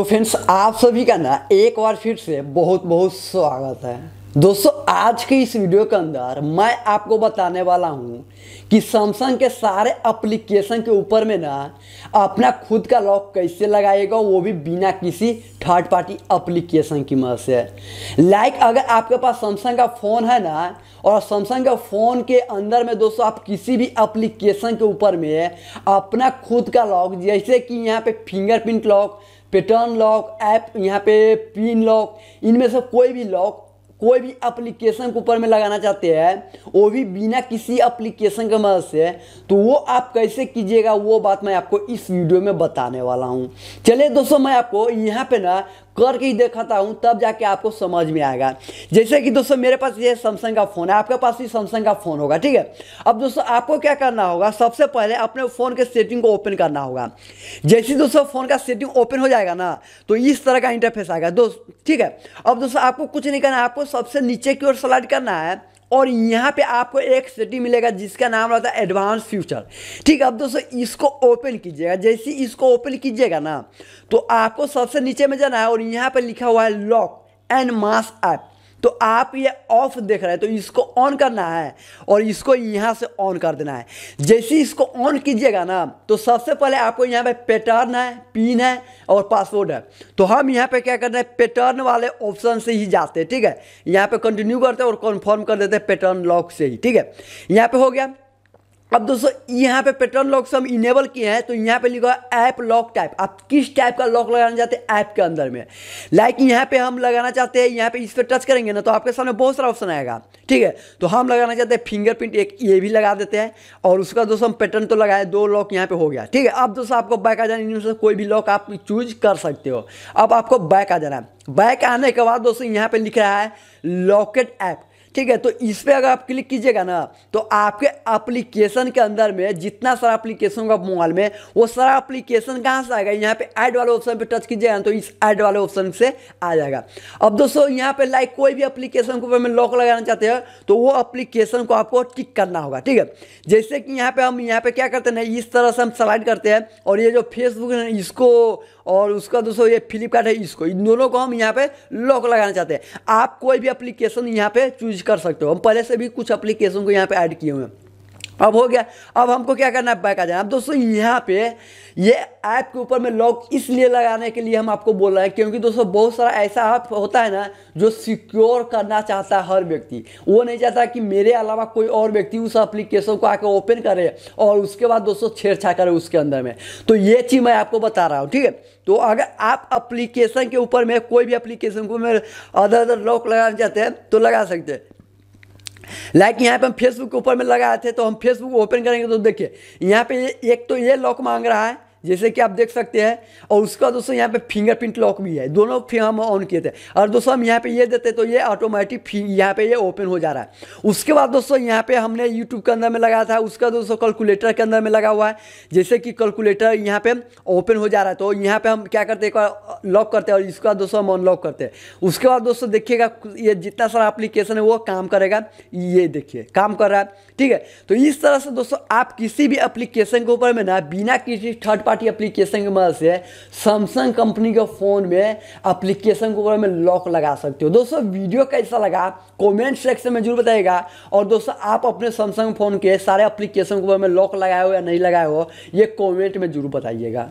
तो फ्रेंड्स आप सभी का ना एक बार फिर से बहुत बहुत स्वागत है दोस्तों आज के इस वीडियो के अंदर मैं आपको बताने वाला हूँ कि सैमसंग के सारे एप्लीकेशन के ऊपर में ना अपना खुद का लॉक कैसे लगाएगा वो भी बिना किसी थर्ड पार्टी एप्लीकेशन की मदद से लाइक अगर आपके पास सैमसंग का फ़ोन है ना और सैमसंग के फ़ोन के अंदर में दोस्तों आप किसी भी एप्लीकेशन के ऊपर में अपना खुद का लॉक जैसे कि यहाँ पे fingerprint lock pattern lock app यहाँ पे पिन लॉक इनमें से कोई भी लॉक कोई भी एप्लीकेशन के ऊपर में लगाना चाहते हैं वो भी बिना किसी एप्लीकेशन के मदद से तो वो आप कैसे कीजिएगा वो बात मैं आपको इस वीडियो में बताने वाला हूँ चलिए दोस्तों मैं आपको यहाँ पे ना करके ही देखाता हूँ तब जाके आपको समझ में आएगा जैसे कि दोस्तों मेरे पास ये सैमसंग का फ़ोन है आपके पास भी सैमसंग का फ़ोन होगा ठीक है अब दोस्तों आपको क्या करना होगा सबसे पहले अपने फ़ोन के सेटिंग को ओपन करना होगा जैसे दोस्तों फ़ोन का सेटिंग ओपन हो जाएगा ना तो इस तरह का इंटरफेस आएगा दोस्त ठीक है अब दोस्तों आपको कुछ नहीं करना है आपको सबसे नीचे की ओर स्लाइड करना है और यहाँ पे आपको एक सिटी मिलेगा जिसका नाम रहता है एडवांस फ्यूचर ठीक है अब दोस्तों इसको ओपन कीजिएगा जैसे इसको ओपन कीजिएगा ना तो आपको सबसे नीचे में जाना है और यहाँ पर लिखा हुआ है लॉक एंड मास ऐप तो आप ये ऑफ देख रहे हैं तो इसको ऑन करना है और इसको यहाँ से ऑन कर देना है जैसे इसको ऑन कीजिएगा ना तो सबसे पहले आपको यहाँ पे पैटर्न है पिन है और पासवर्ड है तो हम यहाँ पे क्या करते हैं पैटर्न वाले ऑप्शन से ही जाते हैं ठीक है यहाँ पे कंटिन्यू करते हैं और कन्फर्म कर देते हैं पैटर्न लॉक से ही ठीक है यहाँ पर हो गया अब दोस्तों यहाँ पे पेट्रोल लॉक से हम इनेबल किए हैं तो यहाँ पे लिखा है ऐप लॉक टाइप आप किस टाइप का लॉक लगाना चाहते हैं ऐप के अंदर में लाइक like यहाँ पे हम लगाना चाहते हैं यहाँ पे इस पर टच करेंगे ना तो आपके सामने बहुत सारा ऑप्शन आएगा ठीक है तो हम लगाना चाहते हैं फिंगरप्रिंट एक ये भी लगा देते हैं और उसका दोस्तों हम पैटर्न तो लगाए दो लॉक यहाँ पे हो गया ठीक है अब दोस्तों आपको बैक आ जाना से कोई भी लॉक आप चूज कर सकते हो अब आपको बैक आ जाना है बैक आने के बाद दोस्तों यहाँ पे लिख रहा है लॉकेट ऐप ठीक है तो इस पर अगर आप क्लिक कीजिएगा ना तो आपके एप्लीकेशन के अंदर में जितना सारा एप्लीकेशन होगा मोबाइल में वो सारा एप्लीकेशन कहाँ से आएगा यहाँ पे ऐड वाले ऑप्शन पे टच कीजिएगा तो इस ऐड वाले ऑप्शन से आ जाएगा अब दोस्तों यहाँ पे लाइक कोई भी एप्लीकेशन के ऊपर लॉक लगाना चाहते हैं तो वो अप्लीकेशन को आपको टिक करना होगा ठीक है जैसे कि यहाँ पे हम यहाँ पे क्या करते हैं इस तरह से हम सलाइड करते हैं और ये जो फेसबुक है इसको और उसका दोस्तों ये फ्लिपकार्ट है इसको इन दोनों को हम यहाँ पे लॉक लगाना चाहते हैं आप कोई भी एप्लीकेशन यहाँ पे चूज कर सकते हो हम पहले से भी कुछ एप्लीकेशन को यहाँ पे ऐड किए हुए हैं अब हो गया अब हमको क्या करना है बैक आ जाना अब दोस्तों यहाँ पे ये ऐप के ऊपर में लॉक इसलिए लगाने के लिए हम आपको बोल रहे हैं क्योंकि दोस्तों बहुत सारा ऐसा ऐप होता है ना जो सिक्योर करना चाहता है हर व्यक्ति वो नहीं चाहता कि मेरे अलावा कोई और व्यक्ति उस एप्लीकेशन को आकर ओपन करे और उसके बाद दोस्तों छेड़छाड़ करे उसके अंदर में तो ये चीज़ मैं आपको बता रहा हूँ ठीक है तो अगर आप अप्लीकेशन के ऊपर में कोई भी अप्लीकेशन को मेरे अदर अदर लॉक लगाना चाहते हैं तो लगा सकते हैं लाइक यहाँ पे हम फेसबुक के ऊपर में लगाए थे तो हम फेसबुक ओपन करेंगे तो देखिए यहाँ पे एक तो ये लॉक मांग रहा है जैसे कि आप देख सकते हैं और उसका दोस्तों यहाँ पे फिंगरप्रिंट लॉक भी है दोनों फिर हम ऑन किए थे और दोस्तों हम यहाँ पे ये देते तो ये ऑटोमेटिक यहाँ पे ये ओपन हो जा रहा है उसके बाद दोस्तों यहाँ पे हमने यूट्यूब के अंदर में लगाया था उसका दोस्तों कैलकुलेटर के अंदर में लगा हुआ है जैसे कि कैलकुलेटर यहाँ पे ओपन हो जा रहा है तो यहाँ पे हम क्या करते हैं लॉक करते हैं और इसके बाद दोस्तों हम अनलॉक करते हैं उसके बाद दोस्तों देखिएगा ये जितना सारा अप्लीकेशन है वो काम करेगा ये देखिए काम कर रहा है ठीक है तो इस तरह से दोस्तों आप किसी भी अप्लीकेशन के ऊपर में ना बिना किसी थर्ड पार्टी एप्लीकेशन के मदद से सैमसंग कंपनी के फ़ोन में एप्लीकेशन को में लॉक लगा सकते हो दोस्तों वीडियो कैसा लगा कमेंट सेक्शन में जरूर बताइएगा और दोस्तों आप अपने सैमसंग फ़ोन के सारे एप्लीकेशन को में लॉक लगाए हो या नहीं लगाए हो ये कमेंट में जरूर बताइएगा